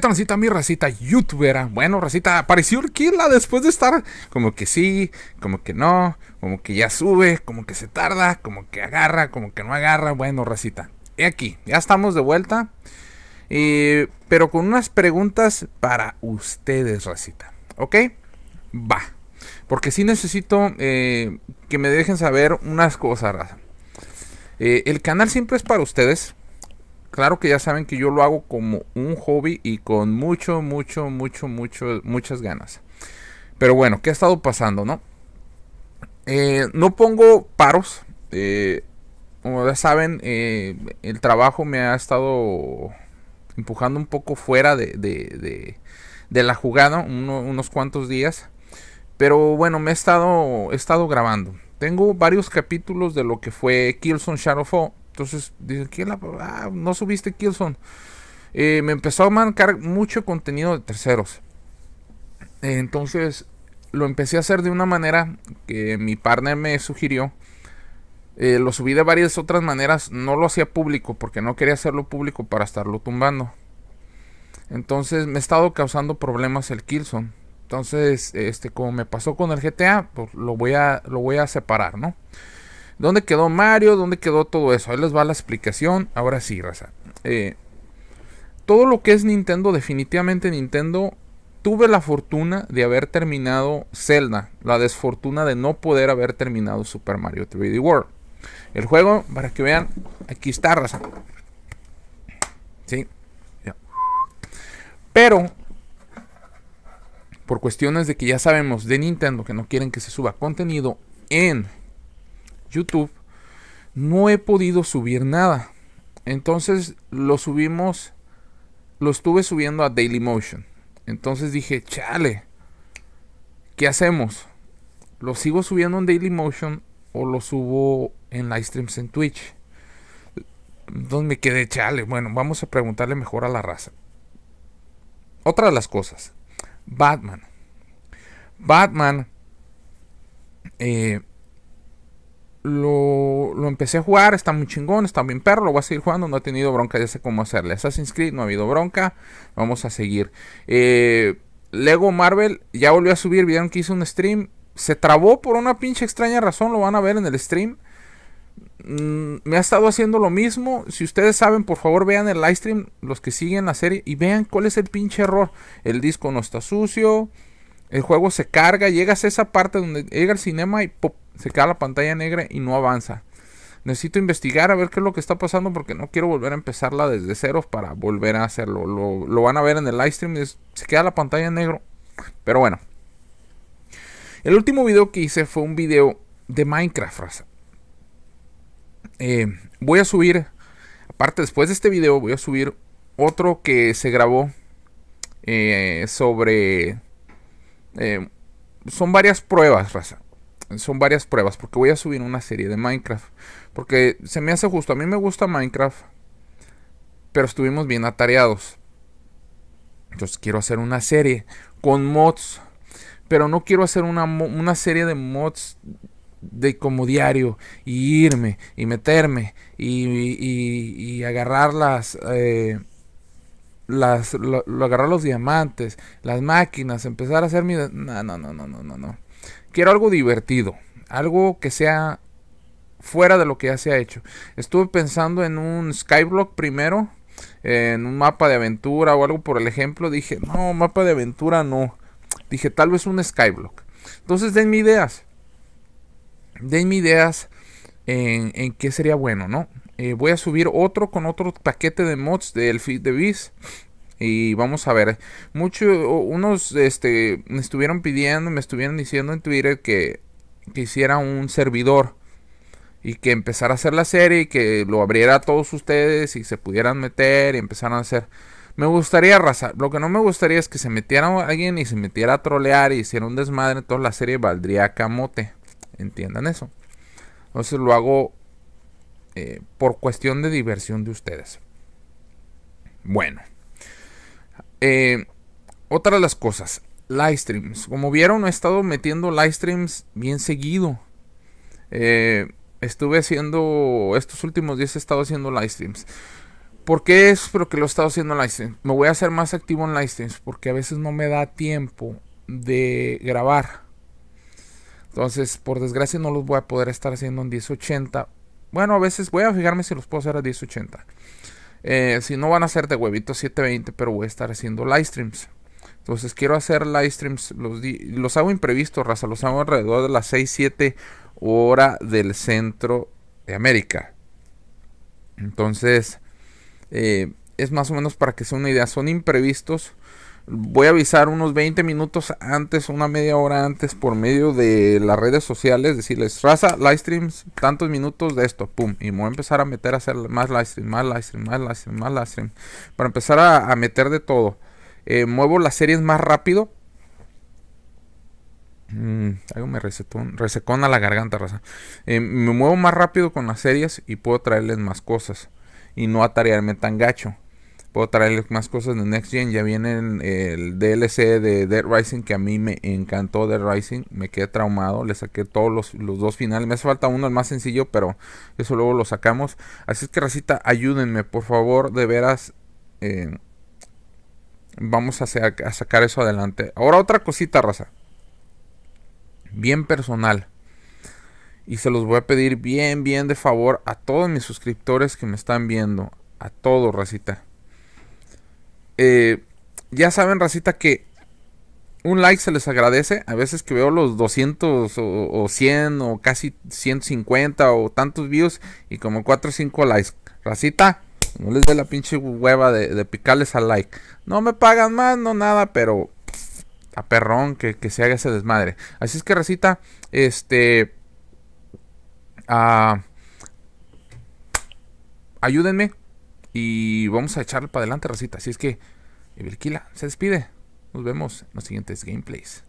transita mi racita youtubera? Bueno, racita, apareció Urquila después de estar como que sí, como que no, como que ya sube, como que se tarda, como que agarra, como que no agarra. Bueno, racita, y aquí, ya estamos de vuelta. pero con unas preguntas para ustedes, racita. ¿Ok? Va. Porque si necesito eh, que me dejen saber unas cosas, eh, el canal siempre es para ustedes. Claro que ya saben que yo lo hago como un hobby y con mucho, mucho, mucho, mucho, muchas ganas. Pero bueno, ¿qué ha estado pasando, no? Eh, no pongo paros. Eh, como ya saben, eh, el trabajo me ha estado empujando un poco fuera de, de, de, la jugada unos cuantos días. Pero bueno, me he estado, estado grabando. Tengo varios capítulos de lo que fue Killzone Shadow entonces, dicen, Ah, no subiste Kilson. Eh, me empezó a marcar mucho contenido de terceros. entonces, lo empecé a hacer de una manera que mi partner me sugirió. Eh, lo subí de varias otras maneras. No lo hacía público porque no quería hacerlo público para estarlo tumbando. Entonces me ha estado causando problemas el Kilson. Entonces, este, como me pasó con el GTA, pues lo voy a, lo voy a separar, ¿no? ¿Dónde quedó Mario? ¿Dónde quedó todo eso? Ahí les va la explicación. Ahora sí, raza. Eh, todo lo que es Nintendo, definitivamente Nintendo, tuve la fortuna de haber terminado Zelda. La desfortuna de no poder haber terminado Super Mario 3D World. El juego, para que vean, aquí está, raza. Sí. Pero, por cuestiones de que ya sabemos de Nintendo que no quieren que se suba contenido en YouTube, no he podido subir nada. Entonces lo subimos, lo estuve subiendo a Dailymotion. Entonces dije, chale, ¿qué hacemos? ¿Lo sigo subiendo en Dailymotion o lo subo en live streams en Twitch? Entonces me quedé, chale, bueno, vamos a preguntarle mejor a la raza. Otra de las cosas, Batman. Batman eh, lo, lo, empecé a jugar, está muy chingón, está bien perro, lo voy a seguir jugando, no ha tenido bronca, ya sé cómo hacerle. Assassin's Creed no ha habido bronca, vamos a seguir. Eh, Lego Marvel ya volvió a subir, vieron que hizo un stream, se trabó por una pinche extraña razón, lo van a ver en el stream. Mm, me ha estado haciendo lo mismo. Si ustedes saben, por favor vean el live stream, los que siguen la serie, y vean cuál es el pinche error. El disco no está sucio, el juego se carga, llegas a esa parte donde llega el cinema y se queda la pantalla negra y no avanza. Necesito investigar a ver qué es lo que está pasando porque no quiero volver a empezarla desde cero para volver a hacerlo. Lo, van a ver en el live stream, se queda la pantalla negro. Pero bueno. El último video que hice fue un video de Minecraft, raza. Eh, voy a subir, aparte después de este video, voy a subir otro que se grabó eh, sobre... Eh, son varias pruebas, raza son varias pruebas porque voy a subir una serie de Minecraft. Porque se me hace justo, a mí me gusta Minecraft, pero estuvimos bien atareados. Entonces quiero hacer una serie con mods, pero no quiero hacer una, serie de mods de como diario y irme y meterme y, y, agarrar las... Eh, las agarrar los diamantes, las máquinas, empezar a hacer mi... No, no, no, no, no, no. Quiero algo divertido, algo que sea fuera de lo que ya se ha hecho. Estuve pensando en un Skyblock primero, en un mapa de aventura o algo por el ejemplo. Dije, no, mapa de aventura no. Dije, tal vez un Skyblock. Entonces denme ideas. Denme ideas en, qué sería bueno, ¿no? Eh, voy a subir otro con otro paquete de mods de Elfie de Beast. Y vamos a ver. Muchos, unos este, me estuvieron pidiendo, me estuvieron diciendo en Twitter que, hiciera un servidor y que empezara a hacer la serie y que lo abriera a todos ustedes y se pudieran meter y empezaran a hacer. Me gustaría arrasar. Lo que no me gustaría es que se metiera alguien y se metiera a trolear y hiciera un desmadre. toda la serie valdría camote. Entiendan eso. Entonces lo hago eh, por cuestión de diversión de ustedes. Bueno. Eh, otra de las cosas, live streams. Como vieron, he estado metiendo live streams bien seguido. Eh, estuve haciendo, estos últimos días he estado haciendo live streams. ¿Por qué es porque lo he estado haciendo en live streams? Me voy a hacer más activo en live streams porque a veces no me da tiempo de grabar. Entonces, por desgracia no los voy a poder estar haciendo en 1080. Bueno, a veces voy a fijarme si los puedo hacer a 1080. Eh, si no van a ser de huevitos 720, pero voy a estar haciendo live streams. Entonces quiero hacer live streams, los, hago imprevistos, raza, los hago alrededor de las 6, 7 hora del centro de América. Entonces, eh, es más o menos para que sea una idea, son imprevistos voy a avisar unos 20 minutos antes, una media hora antes por medio de las redes sociales, decirles, raza, live streams, tantos minutos de esto, pum, y me voy a empezar a meter a hacer más live stream, más live stream, más live stream, más live stream, para empezar a, meter de todo. Eh, muevo las series más rápido. Mm, algo me resetó, resecona la garganta, raza. Eh, me muevo más rápido con las series y puedo traerles más cosas y no atarearme tan gacho. Puedo traerles más cosas de Next Gen. Ya viene el DLC de Dead Rising que a mí me encantó Dead Rising. Me quedé traumado. Le saqué todos los, dos finales. Me hace falta uno, el más sencillo, pero eso luego lo sacamos. Así es que, Racita, ayúdenme, por favor, de veras. Eh, vamos a, a sacar eso adelante. Ahora otra cosita, raza. Bien personal. Y se los voy a pedir bien, bien de favor a todos mis suscriptores que me están viendo. A todos, racita. Eh, ya saben, racita, que un like se les agradece. A veces que veo los 200 o, 100 o casi 150 o tantos views y como 4 o 5 likes. Racita, no les dé la pinche hueva de, picarles al like. No me pagan más, no nada, pero a perrón que, se haga ese desmadre. Así es que, racita, este... Ah, ayúdenme, y vamos a echarle para adelante, racita. Así es que, Evilquila se despide. Nos vemos en los siguientes gameplays.